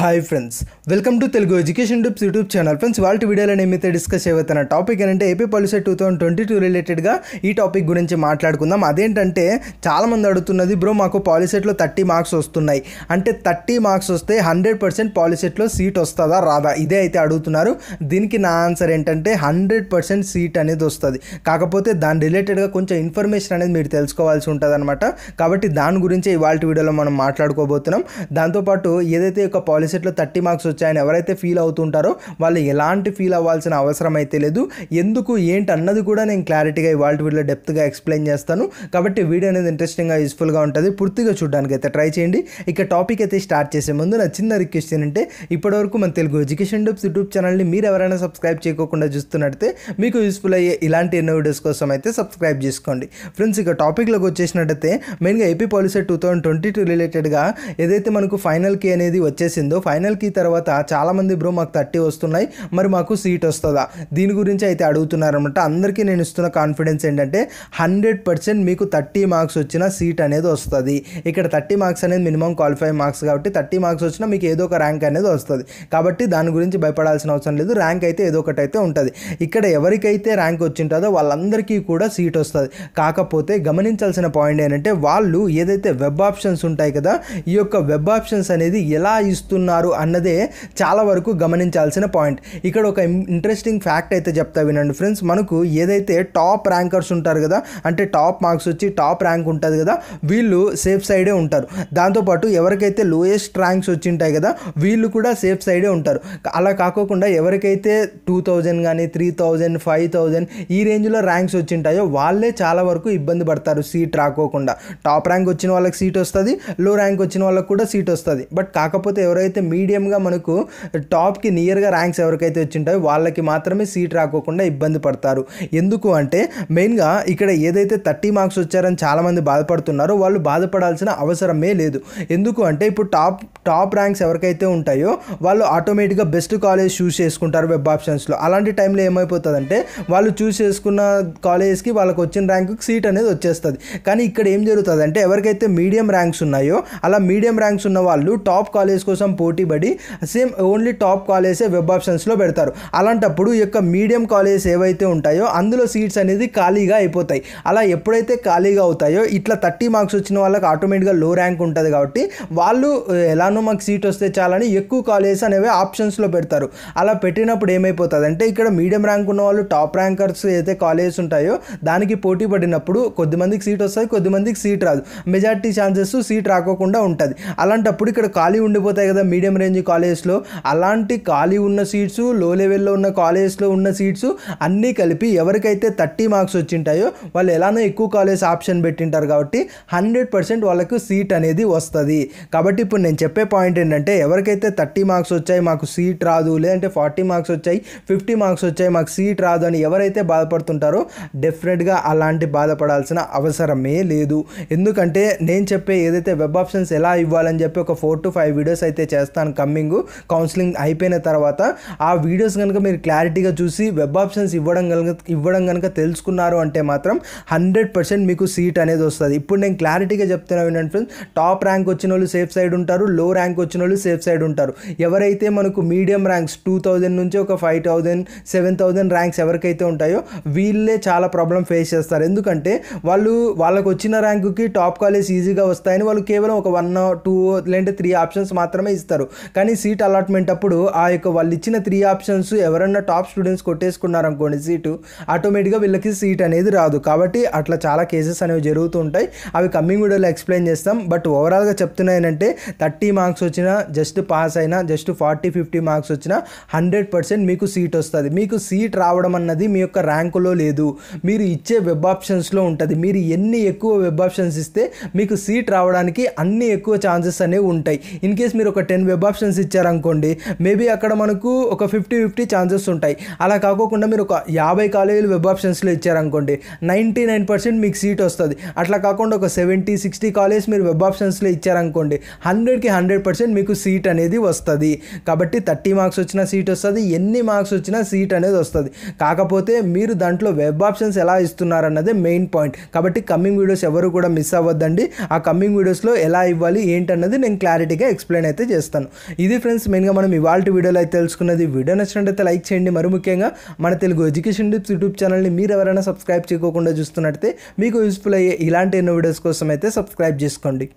hi friends welcome to Telugu education tips YouTube channel friends వాళ్ళ వీడియోలో నేను అయితే డిస్కస్ చేయబోతున్న టాపిక్ ఏంటంటే AP POLYCET two thousand twenty two రిలేటెడ్గా ఈ టాపిక్ గురించి మాట్లాడుకుందాం అదేంటంటే చాలామంది అడుగుతున్నది బ్రో మాకు పాలిసెట్లో థర్టీ మార్క్స్ వస్తున్నాయి అంటే థర్టీ మార్క్స్ వస్తే హండ్రెడ్ పర్సెంట్ పాలిసెట్లో సీట్ వస్తుందా రాదా ఇదే అయితే అడుగుతున్నారు దీనికి నా ఆన్సర్ ఏంటంటే హండ్రెడ్ పర్సెంట్ సీట్ అనేది వస్తుంది కాకపోతే దాని రిలేటెడ్గా కొంచెం ఇన్ఫర్మేషన్ అనేది మీరు తెలుసుకోవాల్సి ఉంటుంది కాబట్టి దాని గురించి ఇవాళ వీడియోలో మనం మాట్లాడుకోబోతున్నాం దాంతోపాటు ఏదైతే ఒక పరిస్థితిలో థర్టీ మార్క్స్ వచ్చాయని ఎవరైతే ఫీల్ అవుతుంటారో వాళ్ళు ఎలాంటి ఫీల్ అవ్వాల్సిన అవసరం అయితే లేదు ఎందుకు ఏంటి అన్నది కూడా నేను క్లారిటీగా ఇవాళ వీడియోలో డెప్త్గా ఎక్స్ప్లెయిన్ చేస్తాను కాబట్టి వీడియో అనేది ఇంట్రెస్టింగ్గా యూస్ఫుల్గా ఉంటుంది పూర్తిగా చూడడానికి అయితే ట్రై చేయండి ఇక టాపిక్ అయితే స్టార్ట్ చేసే ముందు నా చిన్న రిక్వెస్ట్ ఏంటంటే ఇప్పటివరకు మన తెలుగు ఎడ్యుకేషన్ డబ్స్ యూట్యూబ్ ఛానల్ని మీరు ఎవరైనా సబ్స్క్రైబ్ చేయకుండా చూస్తున్నట్టే మీకు యూస్ఫుల్ అయ్యే ఇలాంటి ఎన్నో వీడియోస్ కోసం అయితే సబ్స్క్రైబ్ చేసుకోండి ఫ్రెండ్స్ ఇక టాపిక్లోకి వచ్చేసినట్టయితే మెయిన్గా AP POLYCET two thousand twenty two రిలేటెడ్గా ఏదైతే మనకు ఫైనల్ కే అనేది వచ్చేసిందో ఉందో ఫైనల్కి తర్వాత చాలామంది బ్రో మాకు థర్టీ వస్తున్నాయి మరి మాకు సీట్ వస్తుందా దీని గురించి అయితే అడుగుతున్నారనమాట అందరికీ నేను ఇస్తున్న కాన్ఫిడెన్స్ ఏంటంటే హండ్రెడ్ పర్సెంట్ మీకు థర్టీ మార్క్స్ వచ్చిన సీట్ అనేది వస్తుంది ఇక్కడ థర్టీ మార్క్స్ అనేది మినిమం క్వాలిఫై మార్క్స్ కాబట్టి థర్టీ మార్క్స్ వచ్చినా మీకు ఏదో ఒక ర్యాంక్ అనేది వస్తుంది కాబట్టి దాని గురించి భయపడాల్సిన అవసరం లేదు ర్యాంక్ అయితే ఏదో ఒకటి అయితే ఉంటుంది ఇక్కడ ఎవరికైతే ర్యాంక్ వచ్చింటుందో వాళ్ళందరికీ కూడా సీట్ వస్తుంది కాకపోతే గమనించాల్సిన పాయింట్ ఏంటంటే వాళ్ళు ఏదైతే వెబ్ ఆప్షన్స్ ఉంటాయి కదా ఈ యొక్క వెబ్ ఆప్షన్స్ అనేది ఎలా ఇస్తున్నారు చేస్తున్నారు అన్నదే చాలా వరకు గమనించాల్సిన పాయింట్ ఇక్కడ ఒక ఇంట్రెస్టింగ్ ఫ్యాక్ట్ అయితే చెప్తా వినండి ఫ్రెండ్స్ మనకు ఏదైతే టాప్ ర్యాంకర్స్ ఉంటారు కదా అంటే టాప్ మార్క్స్ వచ్చి టాప్ ర్యాంక్ ఉంటుంది కదా వీళ్ళు సేఫ్ సైడే ఉంటారు దాంతోపాటు ఎవరికైతే లోయెస్ట్ ర్యాంక్స్ వచ్చి ఉంటాయి కదా వీళ్ళు కూడా సేఫ్ సైడే ఉంటారు అలా కాకోకుండా ఎవరికైతే టూ థౌజండ్ కానీ త్రీ థౌజండ్ ఫైవ్ థౌజండ్ ఈ రేంజ్లో ర్యాంక్స్ వచ్చి ఉంటాయో వాళ్ళే చాలా వరకు ఇబ్బంది పడతారు సీట్ రాకోకుండా టాప్ ర్యాంక్ వచ్చిన వాళ్ళకి సీట్ వస్తుంది లో ర్యాంక్ వచ్చిన వాళ్ళకి కూడా సీట్ వస్తుంది బట్ కాకపోతే ఎవరైతే అయితే మీడియంగా మనకు టాప్కి నియర్గా ర్యాంక్స్ ఎవరికైతే వచ్చింటాయో వాళ్ళకి మాత్రమే సీట్ రాకోకుండా ఇబ్బంది పడతారు ఎందుకు అంటే మెయిన్గా ఇక్కడ ఏదైతే థర్టీ మార్క్స్ వచ్చారని చాలామంది బాధపడుతున్నారో వాళ్ళు బాధపడాల్సిన అవసరమే లేదు ఎందుకు అంటే ఇప్పుడు టాప్ టాప్ ర్యాంక్స్ ఎవరికైతే ఉంటాయో వాళ్ళు ఆటోమేటిక్గా బెస్ట్ కాలేజ్ చూస్ చేసుకుంటారు వెబ్ ఆప్షన్స్లో అలాంటి టైంలో ఏమైపోతుందంటే వాళ్ళు చూస్ చేసుకున్న కాలేజ్కి వాళ్ళకి వచ్చిన ర్యాంకుకి సీట్ అనేది వచ్చేస్తుంది కానీ ఇక్కడ ఏం జరుగుతుంది అంటే ఎవరికైతే మీడియం ర్యాంక్స్ ఉన్నాయో అలా మీడియం ర్యాంక్స్ ఉన్న వాళ్ళు టాప్ కాలేజ్ కోసం పోటీపడి సేమ్ ఓన్లీ టాప్ కాలేజే వెబ్ ఆప్షన్స్లో పెడతారు అలాంటప్పుడు ఈ యొక్క మీడియం కాలేజెస్ ఏవైతే ఉంటాయో అందులో సీట్స్ అనేది ఖాళీగా అయిపోతాయి అలా ఎప్పుడైతే ఖాళీగా అవుతాయో ఇట్లా థర్టీ మార్క్స్ వచ్చిన వాళ్ళకి ఆటోమేటిక్గా లో ర్యాంక్ ఉంటుంది కాబట్టి వాళ్ళు ఎలానో మాకు సీట్ వస్తే చాలని ఎక్కువ కాలేజెస్ అనేవి ఆప్షన్స్లో పెడతారు అలా పెట్టినప్పుడు ఏమైపోతుంది అంటే ఇక్కడ మీడియం ర్యాంక్ ఉన్న వాళ్ళు టాప్ ర్యాంకర్స్ ఏదైతే కాలేజెస్ ఉంటాయో దానికి పోటీ పడినప్పుడు కొద్దిమందికి సీట్ వస్తుంది కొద్దిమందికి సీట్ రాదు మెజార్టీ ఛాన్సెస్ సీట్ రాకోకుండా ఉంటుంది అలాంటప్పుడు ఇక్కడ ఖాళీ ఉండిపోతాయి కదా మీడియం రేంజ్ కాలేజెస్లో అలాంటి ఖాళీ ఉన్న సీట్స్ లో లెవెల్లో ఉన్న కాలేజెస్లో ఉన్న సీట్స్ అన్నీ కలిపి ఎవరికైతే థర్టీ మార్క్స్ వచ్చింటాయో వాళ్ళు ఎలానో ఎక్కువ కాలేజ్ ఆప్షన్ పెట్టింటారు కాబట్టి హండ్రెడ్ పర్సెంట్ వాళ్ళకు సీట్ అనేది వస్తుంది కాబట్టి ఇప్పుడు నేను చెప్పే పాయింట్ ఏంటంటే ఎవరికైతే థర్టీ మార్క్స్ వచ్చాయి మాకు సీట్ రాదు లేదంటే ఫార్టీ మార్క్స్ వచ్చాయి ఫిఫ్టీ మార్క్స్ వచ్చాయి మాకు సీట్ రాదు అని ఎవరైతే బాధపడుతుంటారో డెఫినెట్గా అలాంటి బాధపడాల్సిన అవసరమే లేదు ఎందుకంటే నేను చెప్పే ఏదైతే వెబ్ ఆప్షన్స్ ఎలా ఇవ్వాలని చెప్పి ఒక ఫోర్ టు ఫైవ్ వీడియోస్ అయితే చేస్తాను చేస్తాను కమ్మింగ్ కౌన్సిలింగ్ అయిపోయిన తర్వాత ఆ వీడియోస్ కనుక మీరు క్లారిటీగా చూసి వెబ్ ఆప్షన్స్ ఇవ్వడం కనుక ఇవ్వడం కనుక తెలుసుకున్నారు అంటే మాత్రం హండ్రెడ్ పర్సెంట్ మీకు సీట్ అనేది వస్తుంది ఇప్పుడు నేను క్లారిటీగా చెప్తున్నా ఏంటంటే ఫ్రెండ్స్ టాప్ ర్యాంక్ వచ్చిన వాళ్ళు సేఫ్ సైడ్ ఉంటారు లో ర్యాంక్ వచ్చిన వాళ్ళు సేఫ్ సైడ్ ఉంటారు ఎవరైతే మనకు మీడియం ర్యాంక్స్ టూ థౌజండ్ నుంచి ఒక five thousand seven thousand ranks ఎవరికైతే ఉంటాయో వీళ్ళే చాలా ప్రాబ్లం ఫేస్ చేస్తారు ఎందుకంటే వాళ్ళు వాళ్ళకు వచ్చిన ర్యాంకుకి టాప్ కాలేజ్ ఈజీగా వస్తాయని వాళ్ళు కేవలం ఒక వన్ టూ లేదంటే త్రీ ఆప్షన్స్ మాత్రమే ఇస్తారు చేస్తారు కానీ సీట్ అలాట్మెంట్ అప్పుడు ఆ యొక్క వాళ్ళు ఇచ్చిన త్రీ ఆప్షన్స్ ఎవరన్నా టాప్ స్టూడెంట్స్ కొట్టేసుకున్నారనుకోండి సీటు ఆటోమేటిక్గా వీళ్ళకి సీట్ అనేది రాదు కాబట్టి అట్లా చాలా కేసెస్ అనేవి జరుగుతూ ఉంటాయి అవి కమ్మింగ్ వీడియోలో ఎక్స్ప్లెయిన్ చేస్తాం బట్ ఓవరాల్గా చెప్తున్నాయనంటే థర్టీ మార్క్స్ వచ్చినా జస్ట్ పాస్ అయినా జస్ట్ ఫార్టీ ఫిఫ్టీ మార్క్స్ వచ్చినా హండ్రెడ్ పర్సెంట్ మీకు సీట్ వస్తుంది మీకు సీట్ రావడం అన్నది మీ యొక్క ర్యాంకులో లేదు మీరు ఇచ్చే వెబ్ ఆప్షన్స్లో ఉంటుంది మీరు ఎన్ని ఎక్కువ వెబ్ ఆప్షన్స్ ఇస్తే మీకు సీట్ రావడానికి అన్ని ఎక్కువ ఛాన్సెస్ అనేవి ఉంటాయి ఇన్ కేస్ మీరు ఒక టెన్ టెన్ వెబ్ ఆప్షన్స్ ఇచ్చారనుకోండి మేబీ అక్కడ మనకు ఒక ఫిఫ్టీ ఫిఫ్టీ ఛాన్సెస్ ఉంటాయి అలా కాకోకుండా మీరు ఒక యాభై కాలేజీలు వెబ్ ఆప్షన్స్లో ఇచ్చారనుకోండి నైంటీ నైన్ పర్సెంట్ మీకు సీట్ వస్తుంది అట్లా కాకుండా ఒక సెవెంటీ సిక్స్టీ కాలేజ్ మీరు వెబ్ ఆప్షన్స్లో ఇచ్చారనుకోండి హండ్రెడ్కి హండ్రెడ్ పర్సెంట్ మీకు సీట్ అనేది వస్తుంది కాబట్టి థర్టీ మార్క్స్ వచ్చినా సీట్ వస్తుంది ఎన్ని మార్క్స్ వచ్చినా సీట్ అనేది వస్తుంది కాకపోతే మీరు దాంట్లో వెబ్ ఆప్షన్స్ ఎలా ఇస్తున్నారన్నదే మెయిన్ పాయింట్ కాబట్టి కమ్మింగ్ వీడియోస్ ఎవరు కూడా మిస్ అవ్వద్దండి ఆ కమ్మింగ్ వీడియోస్లో ఎలా ఇవ్వాలి ఏంటన్నది నేను క్లారిటీగా ఎక్స్ప్లెయిన్ అయితే చేస్తాను చేస్తాను ఇది ఫ్రెండ్స్ మెయిన్గా మనం ఇవాళ వీడియోలో అయితే తెలుసుకున్నది వీడియో నచ్చినట్టయితే లైక్ చేయండి మరి ముఖ్యంగా మన తెలుగు ఎడ్యుకేషన్ టిప్స్ యూట్యూబ్ ఛానల్ని మీరు ఎవరైనా సబ్స్క్రైబ్ చేసుకోకుండా చూస్తున్నట్టయితే మీకు యూస్ఫుల్ అయ్యే ఇలాంటి ఎన్నో వీడియోస్ కోసం అయితే సబ్స్క్రైబ్ చేసుకోండి